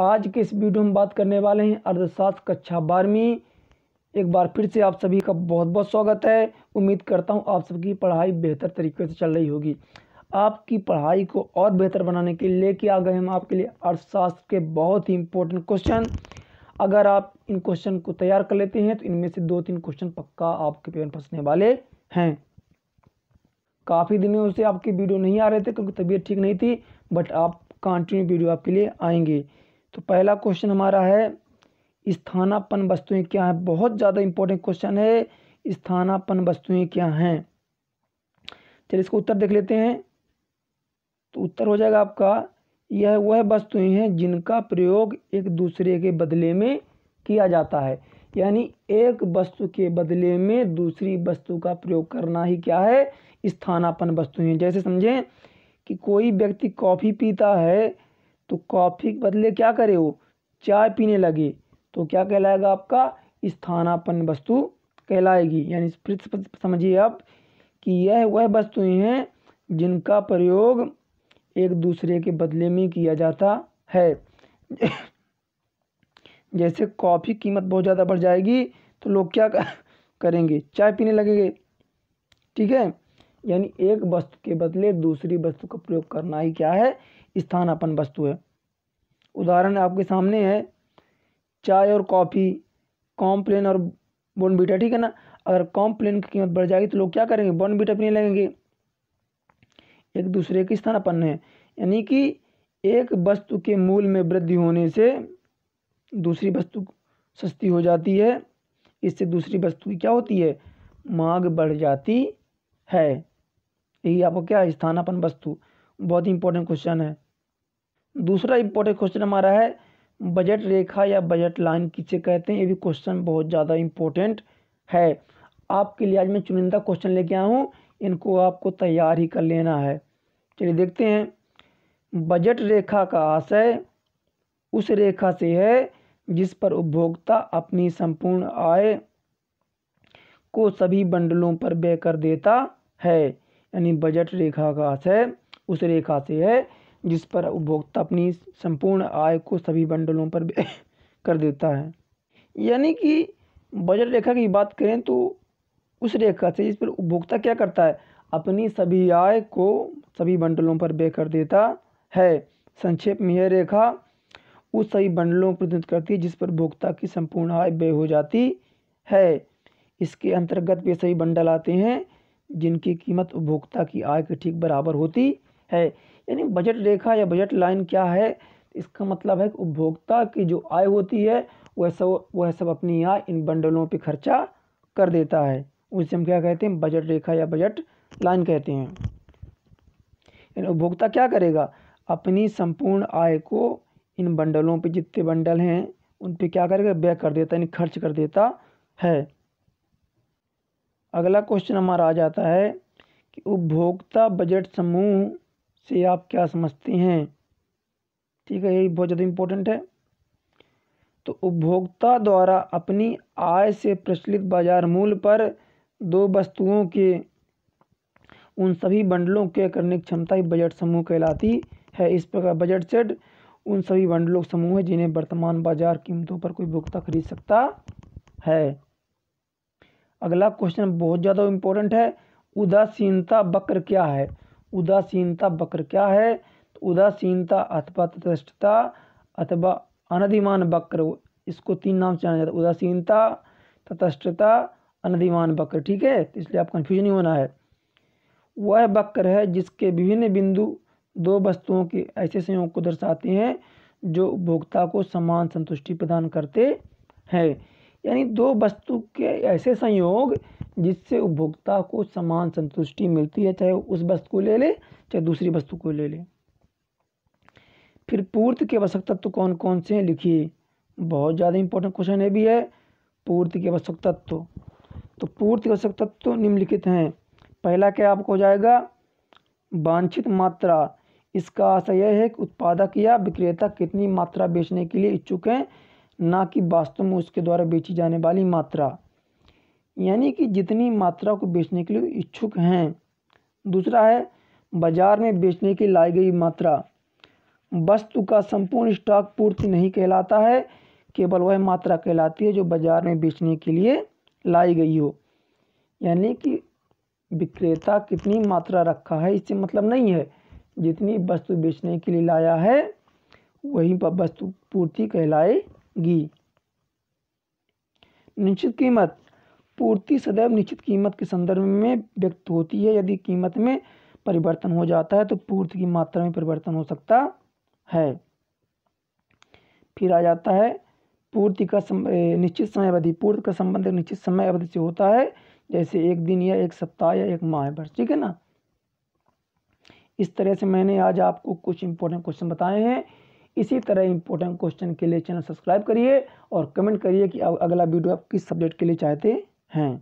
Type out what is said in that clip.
आज के इस वीडियो में बात करने वाले हैं अर्थशास्त्र कक्षा बारहवीं एक बार फिर से आप सभी का बहुत बहुत स्वागत है उम्मीद करता हूं आप सबकी पढ़ाई बेहतर तरीके से चल रही होगी आपकी पढ़ाई को और बेहतर बनाने के लिए लेके आ गए हम आपके लिए अर्थशास्त्र के बहुत ही इंपॉर्टेंट क्वेश्चन अगर आप इन क्वेश्चन को तैयार कर लेते हैं तो इनमें से दो तीन क्वेश्चन पक्का आपके पेपर फंसने वाले हैं काफ़ी दिनों से आपकी वीडियो नहीं आ रहे थे क्योंकि तबीयत ठीक नहीं थी बट आप कंटिन्यू वीडियो आपके लिए आएंगे तो पहला क्वेश्चन हमारा है स्थानापन वस्तुएं क्या हैं बहुत ज़्यादा इंपॉर्टेंट क्वेश्चन है स्थानापन वस्तुएं क्या हैं चलिए इसका उत्तर देख लेते हैं तो उत्तर हो जाएगा आपका यह वह वस्तुएं हैं जिनका प्रयोग एक दूसरे के बदले में किया जाता है यानी एक वस्तु के बदले में दूसरी वस्तु का प्रयोग करना ही क्या है स्थानापन वस्तुएं जैसे समझें कि कोई व्यक्ति कॉफ़ी पीता है तो कॉफ़ी के बदले क्या करे वो चाय पीने लगे तो क्या कहलाएगा आपका स्थानापन्न वस्तु कहलाएगी यानी फिर समझिए आप कि यह वह वस्तुएं हैं जिनका प्रयोग एक दूसरे के बदले में किया जाता है जैसे कॉफ़ी कीमत बहुत ज़्यादा बढ़ जाएगी तो लोग क्या करेंगे चाय पीने लगेंगे ठीक है यानी एक वस्तु के बदले दूसरी वस्तु का प्रयोग करना ही क्या है स्थानापन वस्तु है उदाहरण आपके सामने है चाय और कॉफ़ी कॉम्प्लेन और बॉर्नबीटा ठीक है ना अगर कॉम्प्लेन की कीमत बढ़ जाएगी तो लोग क्या करेंगे बॉर्नबीटा पीने लगेंगे एक दूसरे के स्थानापन है यानी कि एक वस्तु के मूल में वृद्धि होने से दूसरी वस्तु सस्ती हो जाती है इससे दूसरी वस्तु की क्या होती है मांग बढ़ जाती है यही आपको क्या स्थानापन वस्तु बहुत ही इंपॉर्टेंट क्वेश्चन है दूसरा इंपॉर्टेंट क्वेश्चन हमारा है बजट रेखा या बजट लाइन किसे कहते हैं ये भी क्वेश्चन बहुत ज़्यादा इंपॉर्टेंट है आपके लिए आज मैं चुनिंदा क्वेश्चन लेके आया हूँ इनको आपको तैयार ही कर लेना है चलिए देखते हैं बजट रेखा का आशय उस रेखा से है जिस पर उपभोक्ता अपनी संपूर्ण आय को सभी बंडलों पर व्यय कर देता है यानी बजट रेखा का आशय उस रेखा से है जिस पर उपभोक्ता अपनी संपूर्ण आय को सभी बंडलों पर कर देता है यानी कि बजट रेखा की बात करें तो उस रेखा से जिस पर उपभोक्ता क्या करता है अपनी सभी आय को सभी बंडलों पर व्यय कर देता है संक्षेप में यह रेखा उस सभी बंडलों को प्रतिनिधित्व करती है जिस पर उपभोक्ता की संपूर्ण आय बे हो जाती है इसके अंतर्गत वे सभी बंडल आते हैं जिनकी कीमत उपभोक्ता की आय के ठीक बराबर होती है यानी बजट रेखा या बजट लाइन क्या है इसका मतलब है कि उपभोक्ता की जो आय होती है वह सब वह सब अपनी आय इन बंडलों पर खर्चा कर देता है उसे हम क्या कहते हैं बजट रेखा या बजट लाइन कहते हैं यानी उपभोक्ता क्या करेगा अपनी संपूर्ण आय को इन बंडलों पे जितने बंडल हैं उन पे क्या करेगा व्यय कर देता यानी खर्च कर देता है अगला क्वेश्चन हमारा आ जाता है कि उपभोक्ता बजट समूह से आप क्या समझते हैं ठीक है ये बहुत ज़्यादा इम्पोर्टेंट है तो उपभोक्ता द्वारा अपनी आय से प्रचलित बाजार मूल्य पर दो वस्तुओं के उन सभी बंडलों के करने की क्षमता ही बजट समूह कहलाती है इस प्रकार बजट सेट उन सभी बंडलों के समूह है जिन्हें वर्तमान बाजार कीमतों पर कोई भुगता खरीद सकता है अगला क्वेश्चन बहुत ज़्यादा इम्पोर्टेंट है उदासीनता वक्र क्या है उदासीनता वक्र क्या है तो उदासीनता अथवा तटस्थता अथवा अनधिमान वक्र इसको तीन नाम से जाना जाता है उदासीनता तटस्थता अनधिमान वक्र ठीक है तो इसलिए आप कन्फ्यूज नहीं होना है वह वक्र है जिसके विभिन्न बिंदु दो वस्तुओं के ऐसे संयोग को दर्शाते हैं जो उपभोक्ता को समान संतुष्टि प्रदान करते हैं यानी दो वस्तु के ऐसे संयोग जिससे उपभोक्ता को समान संतुष्टि मिलती है चाहे उस वस्तु को ले ले चाहे दूसरी वस्तु को ले ले फिर पूर्ति के आवश्यक तत्व कौन कौन से हैं लिखिए बहुत ज़्यादा इंपॉर्टेंट क्वेश्चन है भी है पूर्ति के आवश्यक तत्व तो पूर्ति के आवश्यक तत्व निम्नलिखित हैं पहला क्या आपको हो जाएगा वांछित मात्रा इसका आशा यह है कि उत्पादक या विक्रेता कितनी मात्रा बेचने के लिए इच्छुक हैं ना कि वास्तव में उसके द्वारा बेची जाने वाली मात्रा यानी कि जितनी मात्रा को बेचने के लिए इच्छुक हैं दूसरा है बाजार में बेचने की लाई गई मात्रा वस्तु का संपूर्ण स्टॉक पूर्ति नहीं कहलाता है केवल वह मात्रा कहलाती है जो बाजार में बेचने के लिए लाई गई हो यानी कि विक्रेता कितनी मात्रा रखा है इससे मतलब नहीं है जितनी वस्तु बेचने के लिए लाया है वही वस्तु पूर्ति कहलाएगी निश्चित कीमत पूर्ति सदैव निश्चित कीमत के संदर्भ में व्यक्त होती है यदि कीमत में परिवर्तन हो जाता है तो पूर्ति की मात्रा में परिवर्तन हो सकता है फिर आ जाता है पूर्ति का निश्चित समय अवधि पूर्ति का संबंध एक निश्चित समय अवधि से होता है जैसे एक दिन या एक सप्ताह या एक माह भर ठीक है ना इस तरह से मैंने आज आपको कुछ इंपॉर्टेंट क्वेश्चन बताए हैं इसी तरह इंपॉर्टेंट क्वेश्चन के लिए चैनल सब्सक्राइब करिए और कमेंट करिए कि अगला वीडियो आप किस सब्जेक्ट के लिए चाहते हैं হ্যাঁ